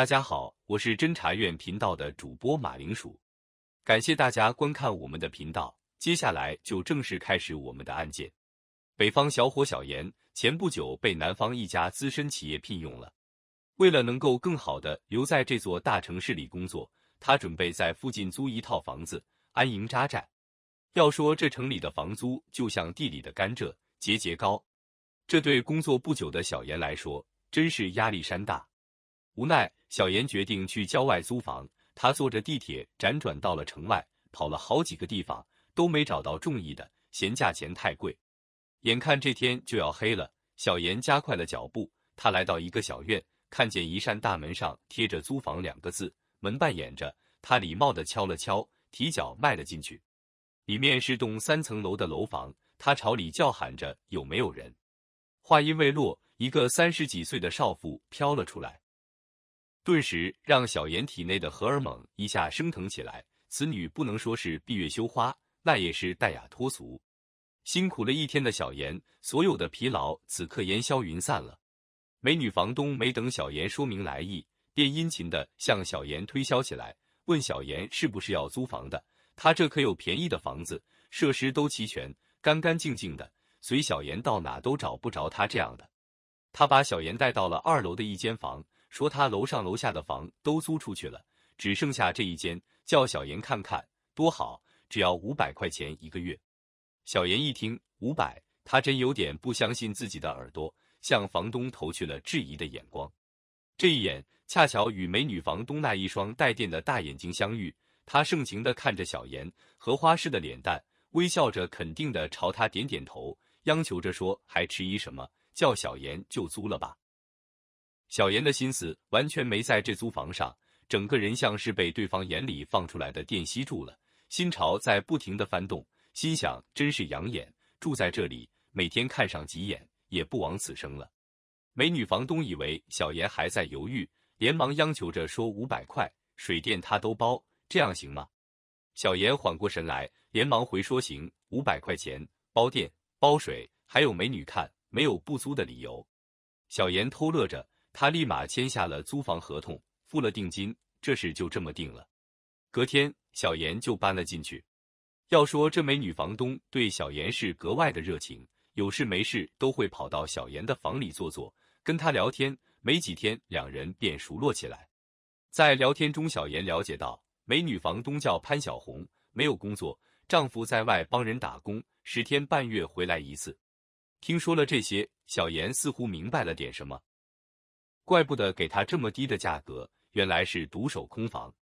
大家好，我是侦查院频道的主播马铃薯，感谢大家观看我们的频道。接下来就正式开始我们的案件。北方小伙小严前不久被南方一家资深企业聘用了，为了能够更好的留在这座大城市里工作，他准备在附近租一套房子安营扎寨。要说这城里的房租就像地里的甘蔗，节节高，这对工作不久的小严来说真是压力山大，无奈。小严决定去郊外租房。他坐着地铁辗转到了城外，跑了好几个地方，都没找到中意的，嫌价钱太贵。眼看这天就要黑了，小严加快了脚步。他来到一个小院，看见一扇大门上贴着“租房”两个字，门半掩着。他礼貌地敲了敲，提脚迈了进去。里面是栋三层楼的楼房。他朝里叫喊着：“有没有人？”话音未落，一个三十几岁的少妇飘了出来。顿时让小妍体内的荷尔蒙一下升腾起来。此女不能说是闭月羞花，那也是淡雅脱俗。辛苦了一天的小妍，所有的疲劳此刻烟消云散了。美女房东没等小妍说明来意，便殷勤的向小妍推销起来，问小妍是不是要租房的？她这可有便宜的房子，设施都齐全，干干净净的。随小妍到哪都找不着她这样的。他把小妍带到了二楼的一间房。说他楼上楼下的房都租出去了，只剩下这一间，叫小严看看，多好，只要五百块钱一个月。小严一听五百，他真有点不相信自己的耳朵，向房东投去了质疑的眼光。这一眼恰巧与美女房东那一双带电的大眼睛相遇，她盛情地看着小严荷花似的脸蛋，微笑着肯定地朝他点点头，央求着说：“还迟疑什么？叫小严就租了吧。”小严的心思完全没在这租房上，整个人像是被对方眼里放出来的电吸住了，心潮在不停的翻动，心想真是养眼，住在这里每天看上几眼也不枉此生了。美女房东以为小严还在犹豫，连忙央求着说：“五百块，水电她都包，这样行吗？”小严缓过神来，连忙回说：“行，五百块钱包电包水，还有美女看，没有不租的理由。”小严偷乐着。他立马签下了租房合同，付了定金，这事就这么定了。隔天，小严就搬了进去。要说这美女房东对小严是格外的热情，有事没事都会跑到小严的房里坐坐，跟他聊天。没几天，两人便熟络起来。在聊天中，小严了解到美女房东叫潘小红，没有工作，丈夫在外帮人打工，十天半月回来一次。听说了这些，小严似乎明白了点什么。怪不得给他这么低的价格，原来是独守空房。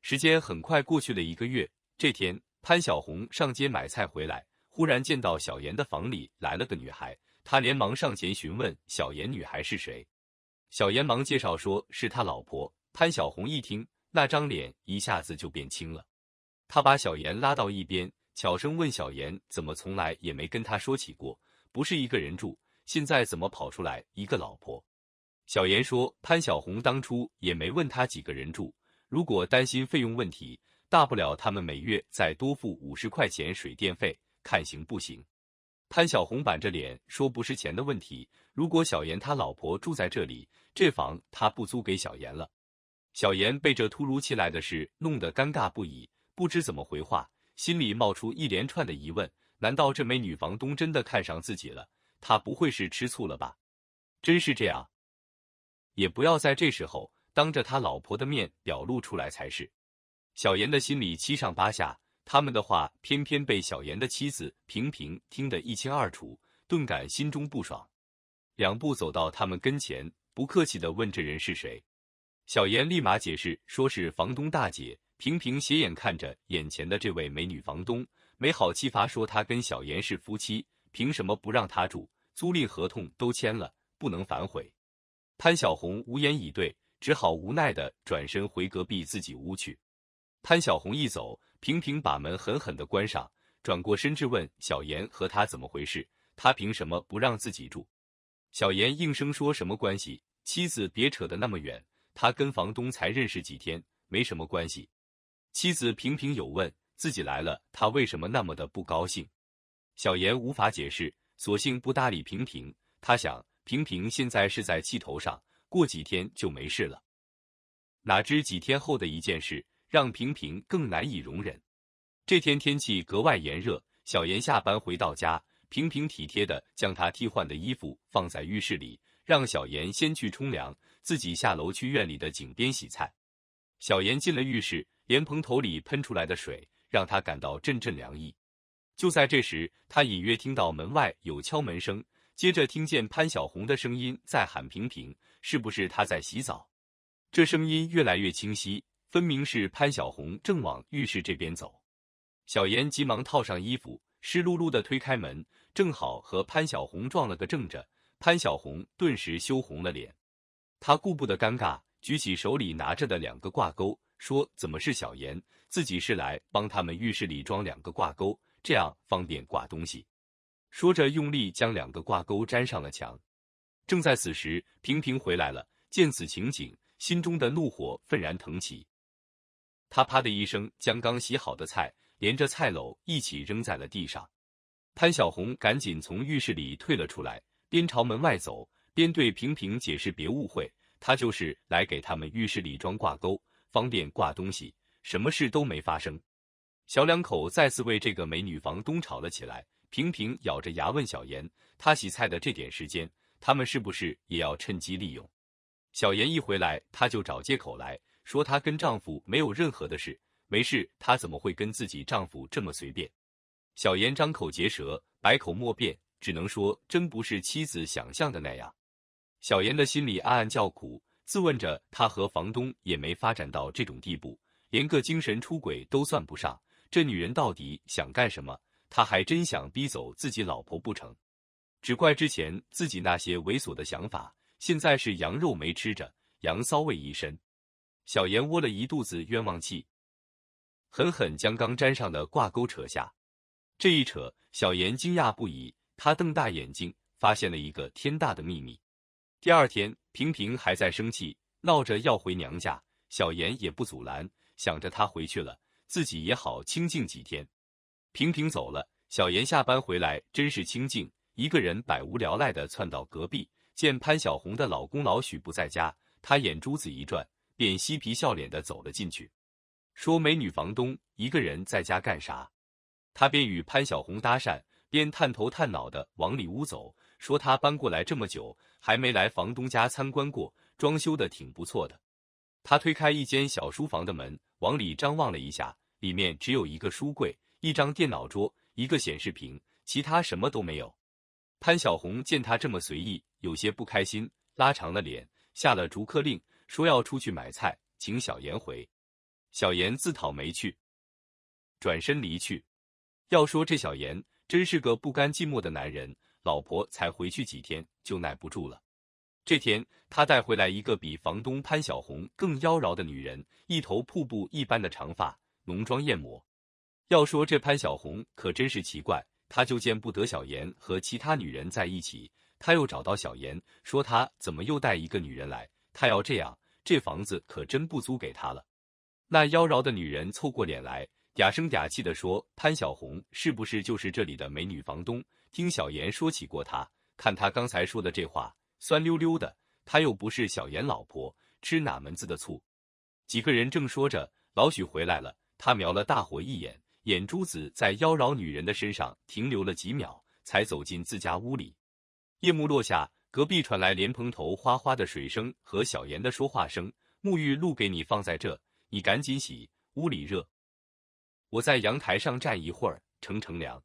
时间很快过去了一个月，这天潘小红上街买菜回来，忽然见到小严的房里来了个女孩，他连忙上前询问小严女孩是谁。小严忙介绍说是他老婆。潘小红一听，那张脸一下子就变青了，他把小严拉到一边，悄声问小严怎么从来也没跟他说起过不是一个人住，现在怎么跑出来一个老婆？小严说：“潘小红当初也没问他几个人住，如果担心费用问题，大不了他们每月再多付五十块钱水电费，看行不行。”潘小红板着脸说：“不是钱的问题，如果小严他老婆住在这里，这房他不租给小严了。”小严被这突如其来的事弄得尴尬不已，不知怎么回话，心里冒出一连串的疑问：难道这美女房东真的看上自己了？她不会是吃醋了吧？真是这样？也不要在这时候当着他老婆的面表露出来才是。小严的心里七上八下，他们的话偏偏被小严的妻子平平听得一清二楚，顿感心中不爽，两步走到他们跟前，不客气的问：“这人是谁？”小严立马解释说：“是房东大姐。”平平斜眼看着眼前的这位美女房东，没好气发说：“她跟小严是夫妻，凭什么不让她住？租赁合同都签了，不能反悔。”潘小红无言以对，只好无奈地转身回隔壁自己屋去。潘小红一走，平平把门狠狠地关上，转过身质问小严和他怎么回事？他凭什么不让自己住？小严应声说：“什么关系？妻子别扯得那么远，他跟房东才认识几天，没什么关系。”妻子平平有问自己来了，他为什么那么的不高兴？小严无法解释，索性不搭理平平。他想。平平现在是在气头上，过几天就没事了。哪知几天后的一件事，让平平更难以容忍。这天天气格外炎热，小严下班回到家，平平体贴的将他替换的衣服放在浴室里，让小严先去冲凉，自己下楼去院里的井边洗菜。小严进了浴室，莲蓬头里喷出来的水让他感到阵阵凉意。就在这时，他隐约听到门外有敲门声。接着听见潘小红的声音在喊平平，是不是她在洗澡？这声音越来越清晰，分明是潘小红正往浴室这边走。小严急忙套上衣服，湿漉漉的推开门，正好和潘小红撞了个正着。潘小红顿时羞红了脸，他顾不得尴尬，举起手里拿着的两个挂钩，说：“怎么是小严？自己是来帮他们浴室里装两个挂钩，这样方便挂东西。”说着，用力将两个挂钩粘上了墙。正在此时，萍萍回来了，见此情景，心中的怒火愤然腾起。他啪的一声，将刚洗好的菜连着菜篓一起扔在了地上。潘小红赶紧从浴室里退了出来，边朝门外走，边对萍萍解释：“别误会，他就是来给他们浴室里装挂钩，方便挂东西，什么事都没发生。”小两口再次为这个美女房东吵了起来。平平咬着牙问小严：“她洗菜的这点时间，他们是不是也要趁机利用？”小严一回来，她就找借口来说她跟丈夫没有任何的事，没事。她怎么会跟自己丈夫这么随便？小严张口结舌，百口莫辩，只能说真不是妻子想象的那样。小严的心里暗暗叫苦，自问着她和房东也没发展到这种地步，连个精神出轨都算不上。这女人到底想干什么？他还真想逼走自己老婆不成？只怪之前自己那些猥琐的想法，现在是羊肉没吃着，羊骚味一身。小严窝了一肚子冤枉气，狠狠将刚粘上的挂钩扯下。这一扯，小严惊讶不已，他瞪大眼睛，发现了一个天大的秘密。第二天，平平还在生气，闹着要回娘家，小严也不阻拦，想着他回去了，自己也好清静几天。平平走了，小严下班回来，真是清静，一个人百无聊赖的窜到隔壁，见潘小红的老公老许不在家，他眼珠子一转，便嬉皮笑脸的走了进去，说：“美女房东，一个人在家干啥？”他便与潘小红搭讪，边探头探脑的往里屋走，说：“他搬过来这么久，还没来房东家参观过，装修的挺不错的。”他推开一间小书房的门，往里张望了一下，里面只有一个书柜。一张电脑桌，一个显示屏，其他什么都没有。潘小红见他这么随意，有些不开心，拉长了脸，下了逐客令，说要出去买菜，请小严回。小严自讨没趣，转身离去。要说这小严真是个不甘寂寞的男人，老婆才回去几天就耐不住了。这天，他带回来一个比房东潘小红更妖娆的女人，一头瀑布一般的长发，浓妆艳抹。要说这潘小红可真是奇怪，他就见不得小妍和其他女人在一起。他又找到小妍，说他怎么又带一个女人来？他要这样，这房子可真不租给他了。那妖娆的女人凑过脸来，嗲声嗲气的说：“潘小红是不是就是这里的美女房东？听小妍说起过她。看她刚才说的这话，酸溜溜的。她又不是小妍老婆，吃哪门子的醋？”几个人正说着，老许回来了，他瞄了大伙一眼。眼珠子在妖娆女人的身上停留了几秒，才走进自家屋里。夜幕落下，隔壁传来莲蓬头哗哗的水声和小妍的说话声。沐浴露给你放在这，你赶紧洗。屋里热，我在阳台上站一会儿，乘乘凉。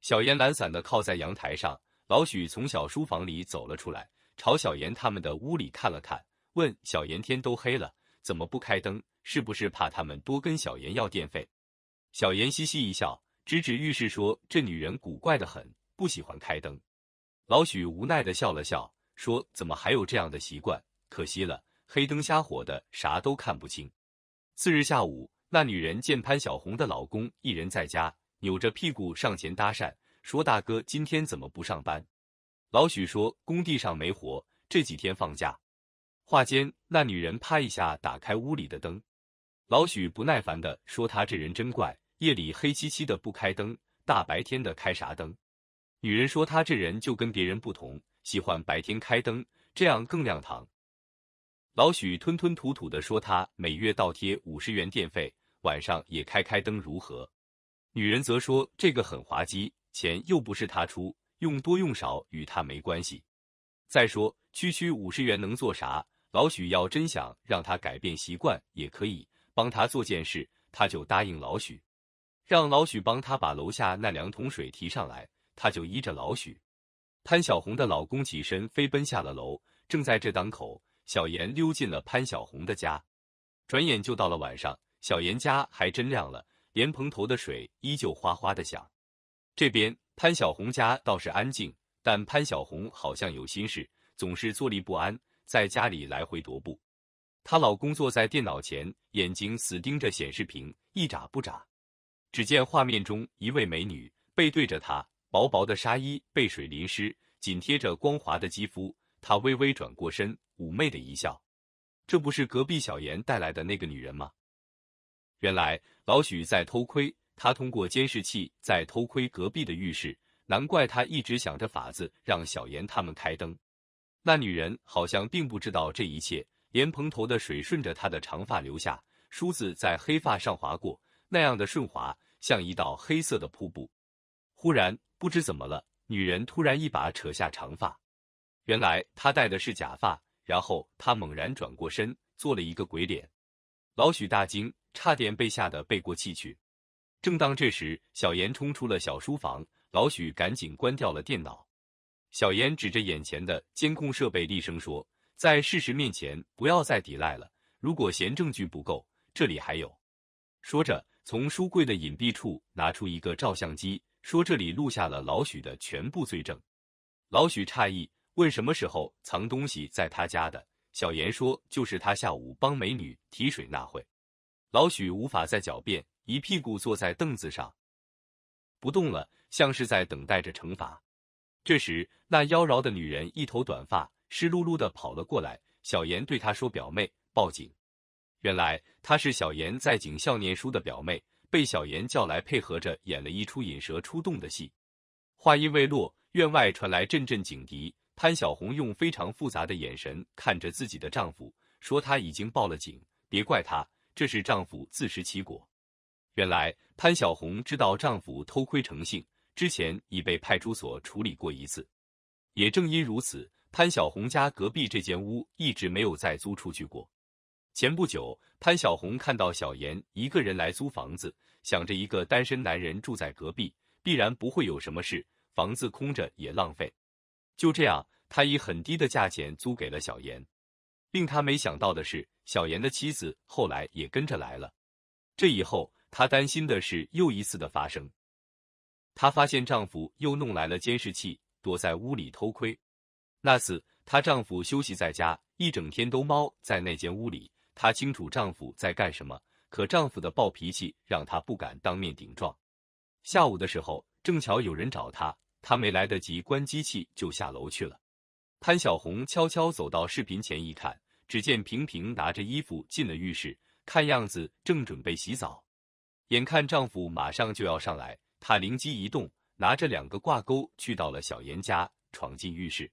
小妍懒散的靠在阳台上，老许从小书房里走了出来，朝小妍他们的屋里看了看，问小妍：“天都黑了，怎么不开灯？是不是怕他们多跟小妍要电费？”小严嘻嘻一笑，指指浴室说：“这女人古怪的很，不喜欢开灯。”老许无奈的笑了笑，说：“怎么还有这样的习惯？可惜了，黑灯瞎火的，啥都看不清。”次日下午，那女人见潘小红的老公一人在家，扭着屁股上前搭讪，说：“大哥，今天怎么不上班？”老许说：“工地上没活，这几天放假。”话间，那女人啪一下打开屋里的灯，老许不耐烦地说：“他这人真怪。”夜里黑漆漆的不开灯，大白天的开啥灯？女人说她这人就跟别人不同，喜欢白天开灯，这样更亮堂。老许吞吞吐吐地说，他每月倒贴五十元电费，晚上也开开灯如何？女人则说这个很滑稽，钱又不是他出，用多用少与他没关系。再说区区五十元能做啥？老许要真想让他改变习惯，也可以帮他做件事，他就答应老许。让老许帮他把楼下那两桶水提上来，他就依着老许。潘小红的老公起身飞奔下了楼，正在这当口，小严溜进了潘小红的家。转眼就到了晚上，小严家还真亮了，莲蓬头的水依旧哗哗的响。这边潘小红家倒是安静，但潘小红好像有心事，总是坐立不安，在家里来回踱步。她老公坐在电脑前，眼睛死盯着显示屏，一眨不眨。只见画面中一位美女背对着他，薄薄的纱衣被水淋湿，紧贴着光滑的肌肤。她微微转过身，妩媚的一笑。这不是隔壁小严带来的那个女人吗？原来老许在偷窥，他通过监视器在偷窥隔壁的浴室。难怪他一直想着法子让小严他们开灯。那女人好像并不知道这一切，莲蓬头的水顺着她的长发流下，梳子在黑发上划过，那样的顺滑。像一道黑色的瀑布。忽然，不知怎么了，女人突然一把扯下长发，原来她戴的是假发。然后她猛然转过身，做了一个鬼脸。老许大惊，差点被吓得背过气去。正当这时，小严冲出了小书房，老许赶紧关掉了电脑。小严指着眼前的监控设备，厉声说：“在事实面前，不要再抵赖了。如果嫌证据不够，这里还有。”说着。从书柜的隐蔽处拿出一个照相机，说：“这里录下了老许的全部罪证。”老许诧异，问：“什么时候藏东西在他家的？”小严说：“就是他下午帮美女提水那会。”老许无法再狡辩，一屁股坐在凳子上不动了，像是在等待着惩罚。这时，那妖娆的女人一头短发湿漉漉的跑了过来，小严对她说：“表妹，报警。”原来她是小妍在警校念书的表妹，被小妍叫来配合着演了一出引蛇出洞的戏。话音未落，院外传来阵阵警笛。潘小红用非常复杂的眼神看着自己的丈夫，说：“她已经报了警，别怪她，这是丈夫自食其果。”原来潘小红知道丈夫偷窥成性，之前已被派出所处理过一次。也正因如此，潘小红家隔壁这间屋一直没有再租出去过。前不久，潘小红看到小严一个人来租房子，想着一个单身男人住在隔壁，必然不会有什么事，房子空着也浪费。就这样，他以很低的价钱租给了小严。令他没想到的是，小严的妻子后来也跟着来了。这以后，她担心的事又一次的发生。她发现丈夫又弄来了监视器，躲在屋里偷窥。那次，她丈夫休息在家，一整天都猫在那间屋里。她清楚丈夫在干什么，可丈夫的暴脾气让她不敢当面顶撞。下午的时候，正巧有人找她，她没来得及关机器就下楼去了。潘小红悄悄走到视频前一看，只见平平拿着衣服进了浴室，看样子正准备洗澡。眼看丈夫马上就要上来，她灵机一动，拿着两个挂钩去到了小严家，闯进浴室。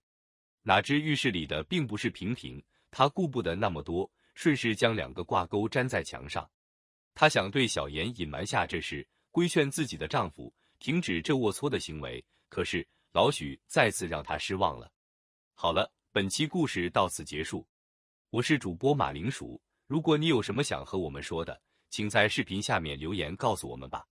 哪知浴室里的并不是平平，她顾不得那么多。顺势将两个挂钩粘在墙上，她想对小妍隐瞒下这事，规劝自己的丈夫停止这龌龊的行为。可是老许再次让她失望了。好了，本期故事到此结束。我是主播马铃薯，如果你有什么想和我们说的，请在视频下面留言告诉我们吧。